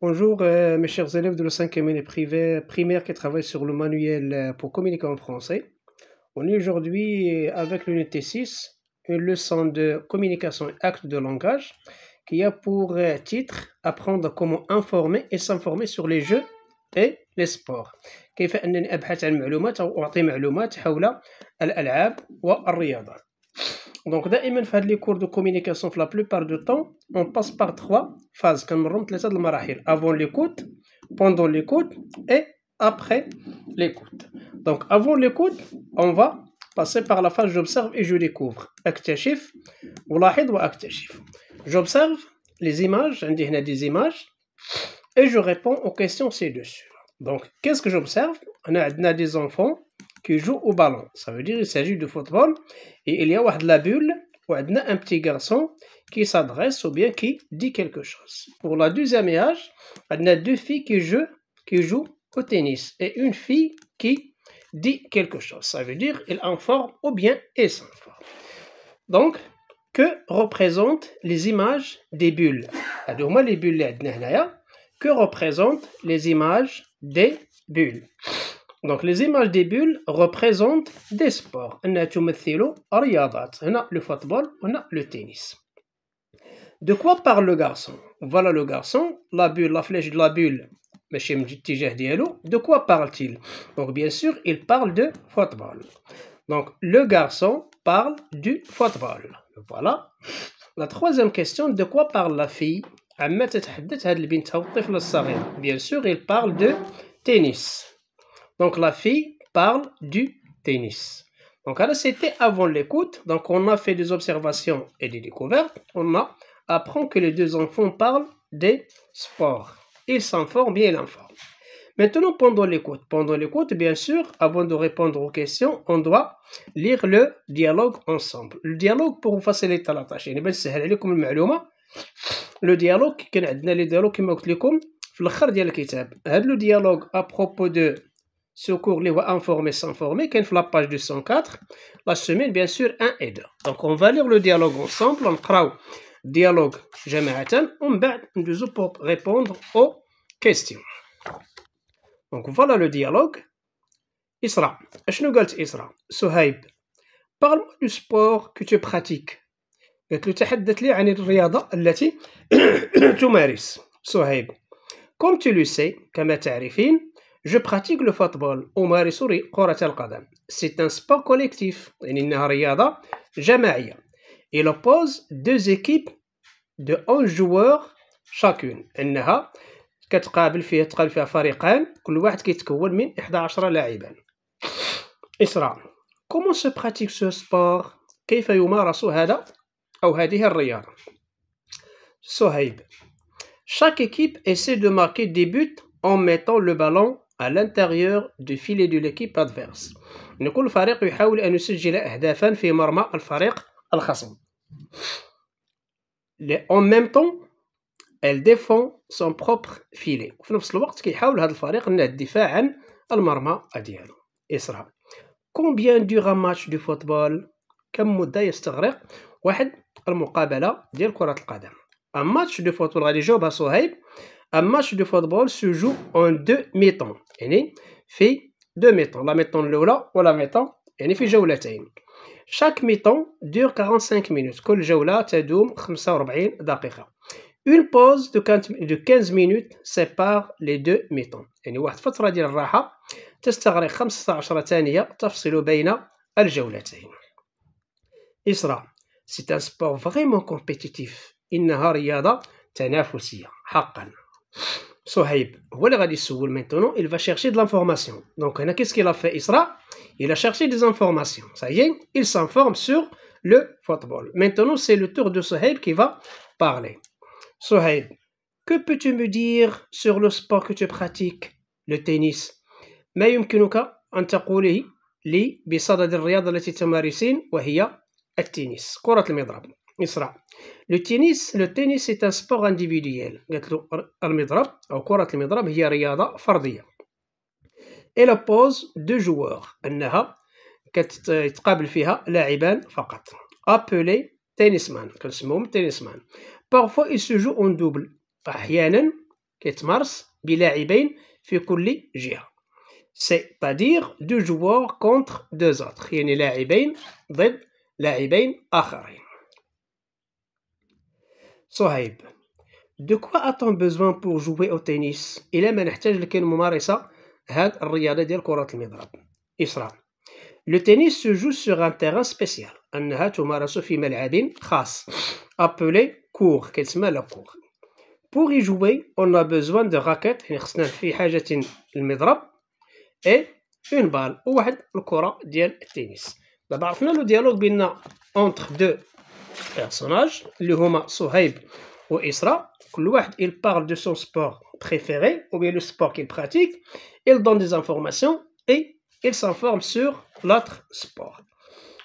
Bonjour euh, mes chers élèves de la 5e année privée, primaire qui travaillent sur le manuel euh, pour communiquer en français. On est aujourd'hui euh, avec l'unité 6, une leçon de communication et de langage qui a pour titre Apprendre comment informer et s'informer sur les jeux et les sports. كيف أنني أبحث أو أعطي حول donc, dans les cours de communication, la plupart du temps, on passe par trois phases. Avant l'écoute, pendant l'écoute les l'écoute. avant après l'écoute. Donc avant l'écoute, on va passer par la phase j'observe et je découvre. Acte chiffre, ou chiffre. J'observe les images, a des images, et je réponds aux questions ci-dessus. Donc, qu'est-ce que j'observe On a des enfants, qui joue au ballon. Ça veut dire qu'il s'agit de football. Et il y a de la bulle, un petit garçon qui s'adresse ou bien qui dit quelque chose. Pour la deuxième âge, y a deux filles qui jouent, qui jouent au tennis et une fille qui dit quelque chose. Ça veut dire en forme ou bien s'en forme Donc, que représentent les images des bulles les bulles, que représentent les images des bulles donc les images des bulles représentent des sports. le football, on a le tennis. De quoi parle le garçon Voilà le garçon, la bulle, la flèche de la bulle, de quoi parle-t-il Donc bien sûr, il parle de football. Donc le garçon parle du football. Voilà. La troisième question, de quoi parle la fille Bien sûr, il parle de tennis. Donc la fille parle du tennis. Donc là, c'était avant l'écoute. Donc on a fait des observations et des découvertes. On a appris que les deux enfants parlent des sports. Ils s'informent bien l'enfant. Maintenant, pendant l'écoute. Pendant l'écoute, bien sûr, avant de répondre aux questions, on doit lire le dialogue ensemble. Le dialogue pour vous faciliter la tâche. Le dialogue, le dialogue qui est le dialogue à propos de ce cours les informer s'informer est la page 204 la semaine bien sûr 1 et 2. donc on va lire le dialogue ensemble on crée dialogue جماعة on va répondre aux questions donc voilà le dialogue Isra Je شنو قالت Isra Sohaib. parle-moi du sport que tu pratiques Tu له تحدث لي عن الرياضة tu تمارس Sohaib. comme tu le sais comme tu كما تعرفين je pratique le football. C'est un sport collectif. Il oppose deux équipes de 11 joueurs chacune. كتقابل تقابل فريقان كل واحد كيتكون من 11 Comment se pratique ce sport? كيف يمارس هذا Chaque équipe essaie de marquer des buts en mettant le ballon à l'intérieur du filet de l'équipe adverse كل فريق يحاول أن يسجل أهدافا في مرمى الفريق الخصم en même temps elle défend son propre filet وفي نفس الوقت كيحاول هذا الفريق أنه الدفاع عن المرمى ديالو إسراء كومبيان ديغ ماتش دو فوتبول كم مدة يستغرق واحد المقابلة ديال كرة القدم ماتش دو فوتبول غادي يجاوبها صهيب Un match de football se joue en deux mi-temps. يعني في deux mi-temps. La mi-temps الأولى ولا mi-temps يعني في جولتين. Chaque mi-temps dure 45 minutes. كل جولة تدوم 45 دقيقة. Une pause de 15 minutes sépare les deux mi-temps. يعني واحد فترة ديال الراحة تستغرق 15 ثانية تفصل بين الجولتين. إسراء C'est un sport vraiment compétitif. إنها رياضة تنافسية حقا. Sohaib, maintenant, il va chercher de l'information. Donc, qu'est-ce qu'il a fait Isra Il a cherché des informations. Ça y est, il s'informe sur le football. Maintenant, c'est le tour de Sohaib qui va parler. Sohaib, que peux-tu me dire sur le sport que tu pratiques, le tennis ما يمكنك أن تقولي لي بصدد الرياضة التي تمارسين وهي التنس كرة المضرب يصرع لو تينيس لو تينيس سي ان سبور انديفيديال قالت له المضرب او كره المضرب هي رياضه فرديه اي لا بوز دو جوار انها كتقابل فيها لاعبان فقط ابولي تينيسمان كنسموهم تينيسمان بارفو اي سو اون دوبل احيانا كيتمارس بلاعبين في كل جهه سي تادير دو جوار كونتر دو زوتر يعني لاعبين ضد لاعبين اخرين صهيب دو كوا اتون بوزوان بور جوي او تنس الى ما نحتاج لكي ممارسه هاد الرياضه ديال كره المضرب اسراء لو تنس سو جو سوغ ان تيران سبيسيال انها تمارس في ملعب خاص ابلي كور كيتسمى لا كور بوغ جوي اون ا بوزوان دو راكيت يعني خصنا في حاجه المضرب اي اون بال وواحد الكره ديال التنس دابا عرفنا لو ديالوغ بيننا اونتر دو personnage, le Homa Souhaib ou Isra, il parle de son sport préféré ou bien le sport qu'il pratique, il donne des informations et il s'informe sur l'autre sport.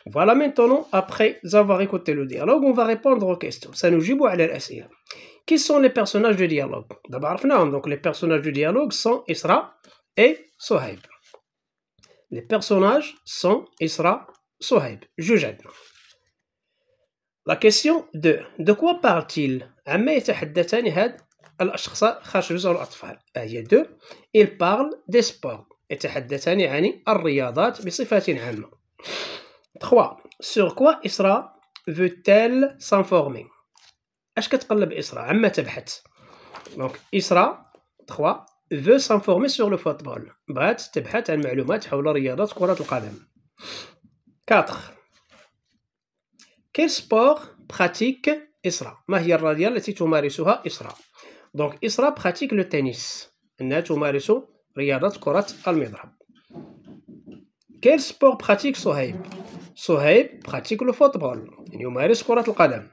Voilà maintenant, après avoir écouté le dialogue, on va répondre aux questions. Ça nous à Qui sont les personnages du dialogue D'abord, donc les personnages du dialogue sont Isra et Souhaib. Les personnages sont Isra, Souhaib. Jujad. لا كيسيون دو دو كوا بارتيل عما يتحدثان هاد الاشخاص خارج جزر الاطفال هي دو il parle دي سبور يتحدثان عن الرياضات بصفه عامه 3 sur quoi Isra veut-elle s'informer اش كتقلب اسراء عما تبحث دونك اسراء 3 veut s'informer sur le football بغات تبحث عن معلومات حول رياضه كره القدم 4 كي سبور براتيك اسرا ما هي الرياضة التي تمارسها إسراء دونك إسراء براتيك لو تنس أنها تمارس رياضة كرة المضرب كيل سبور براتيك صهيب صهيب براتيك لو فوتبول يعني يمارس كرة القدم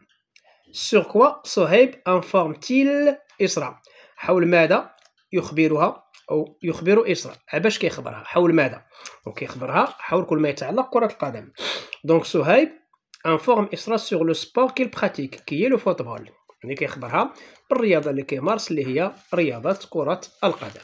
سور كوا صهيب تيل إسراء حول ماذا يخبرها أو يخبر إسراء باش كيخبرها حول ماذا وكيخبرها حول كل ما يتعلق كرة القدم دونك صهيب انفورم اسرا سور لو سبور كيل براتيك كي هي لو فوتبول يعني كيخبرها بالرياضه اللي كيمارس اللي هي رياضه كره القدم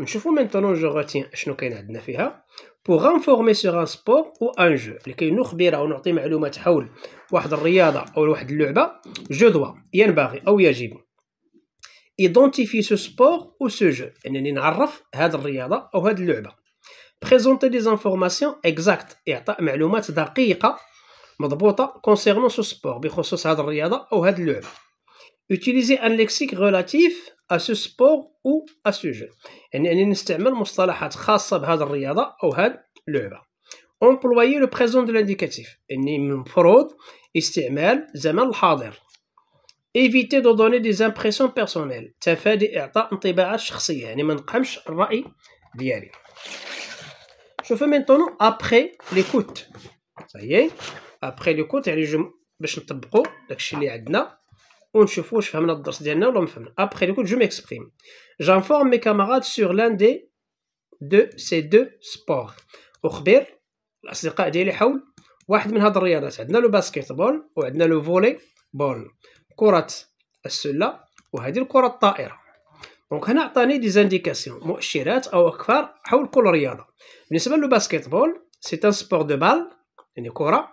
نشوفو مينتونون جو روتين شنو كاين عندنا فيها بوغ انفورمي سور ان سبور او ان جو كاين نخبر او نعطي معلومات حول واحد الرياضه او واحد اللعبه جو دوا ينبغي او يجب ايدونتيفي سو سبور او سو جو انني نعرف هاد الرياضه او هاد اللعبه بريزونتي دي زانفورماسيون اكزاكت اعطاء معلومات دقيقه مضبوطة كونسيرنون سو سبور بخصوص هاد الرياضة أو هاد اللعبة اوتيليزي ان lexique relatif ا سو سبور او ا سو jeu يعني أني نستعمل مصطلحات خاصة بهذا الرياضة أو هاد اللعبة employer لو بريزون دو لانديكاتيف يعني من المفروض استعمال زمن الحاضر ايفيتي دو دوني des impressions personnelles تفادي إعطاء انطباعات شخصية يعني ما نقمش الرأي ديالي شوفوا maintenant après l'écoute ça y ابري لو كونت يعني جو باش نطبقوا داكشي اللي عندنا ونشوفوا واش فهمنا الدرس ديالنا ولا ما فهمنا ابري لو كونت جو ميكسبريم جانفورم مي كاماراد سور لان دي دو سي دو سبور اخبر الاصدقاء ديالي حول واحد من هاد الرياضات عندنا لو بول وعندنا لو فولي بول كره السله وهذه الكره الطائره دونك هنا عطاني دي زانديكاسيون مؤشرات او اكفار حول كل رياضه بالنسبه بول سي ان سبور دو بال يعني كره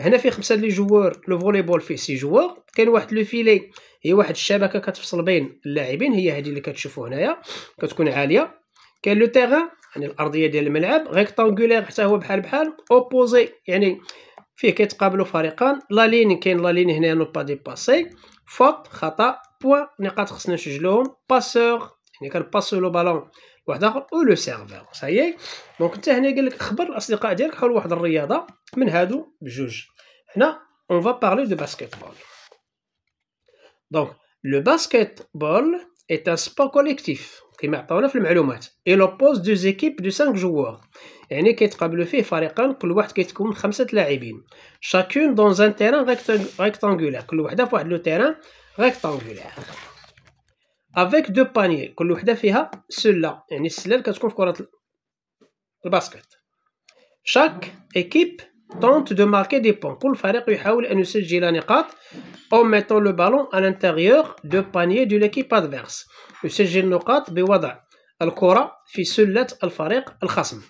هنا في خمسه لي جوار لو بول فيه سي جوار كاين واحد لو فيلي هي واحد الشبكه كتفصل بين اللاعبين هي هذه اللي كتشوفوا هنايا كتكون عاليه كاين لو تيغان يعني الارضيه ديال الملعب ريكتانغولير حتى هو بحال بحال اوبوزي يعني فيه كيتقابلوا فريقان لا لين كاين لا لين هنا نو با ديباسي فوت خطا بوان نقاط خصنا نسجلوهم باسور يعني كنباسو لو بالون واحد اخر او لو سيرفور صايي دونك انت هنا قال لك خبر الاصدقاء ديالك حول واحد الرياضه من هادو بجوج هنا اون فا بارلي دو باسكيتبول دونك لو باسكيتبول est ان sport كوليكتيف كما عطاونا في المعلومات ايلوبوز دو زيكيب دو 5 جوار يعني كيتقابلوا فيه فريقان كل واحد كيتكون من خمسه لاعبين شاكون دون ان تيران ريكتانغولير كل وحده في واحد لو تيران ريكتانغولير افيك دو بانيي كل وحده فيها سله يعني السله اللي كتكون في كره الباسكت شاك ايكيب تونت دو ماركي دي بون كل فريق يحاول ان يسجل نقاط او ميتون لو بالون ا انتيغيور دو بانيي دو ليكيب ادفيرس يسجل نقاط بوضع الكره في سله الفريق الخصم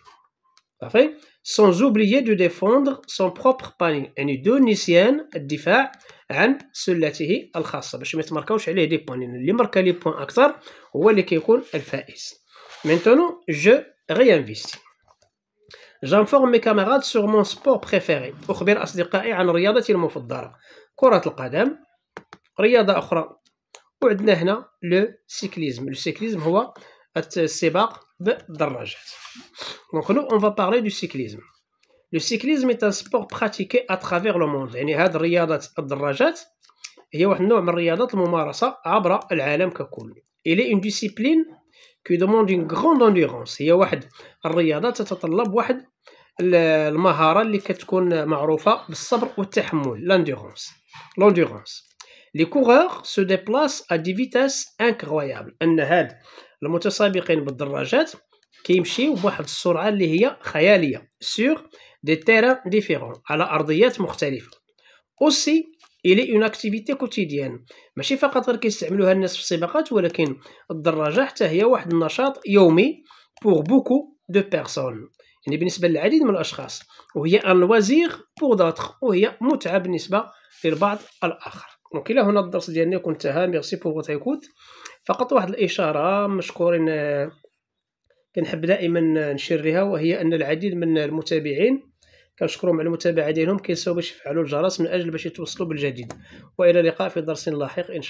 صافي sans oublier de défendre son propre panier يعني دون نسيان الدفاع عن سلته الخاصة باش ما يتمركاوش عليه دي يعني بوان اللي مركا لي بوان أكثر هو اللي كيكون الفائز جو غي انفيستي جانفورم مي camarades سور مون سبور بريفيري أخبر أصدقائي عن رياضتي المفضلة كرة القدم رياضة أخرى وعندنا هنا لو سيكليزم لو سيكليزم هو السباق Donc nous, on va parler du cyclisme. Le cyclisme est un sport pratiqué à travers le monde. يعني هاد رياضة الدراجات هي واحد النوع من رياضات الممارسة عبر العالم ككل. Il est une discipline qui demande une grande endurance. هي واحد الرياضة تتطلب واحد المهارة اللي كتكون معروفة بالصبر والتحمل. L'endurance. L'endurance. لي coureurs se déplacent ا دي فيتاس انكرويابل ان هاد المتسابقين بالدراجات كيمشيو بواحد السرعه اللي هي خياليه سور دي تيرا ديفيرون على ارضيات مختلفه اوسي الي اون اكتيفيتي كوتيديان ماشي فقط غير كيستعملوها الناس في السباقات ولكن الدراجه حتى هي واحد النشاط يومي بور بوكو دو بيرسون يعني بالنسبه للعديد من الاشخاص وهي ان لوازير بور داتر وهي متعه بالنسبه للبعض الاخر دونك الى هنا الدرس ديالنا يكون انتهى ميرسي بوغ تايكوت فقط واحد الاشاره مشكورين آه، كنحب دائما نشير لها وهي ان العديد من المتابعين كنشكرهم على المتابعه ديالهم كينساو باش يفعلوا الجرس من اجل باش يتوصلوا بالجديد والى اللقاء في درس لاحق ان شاء الله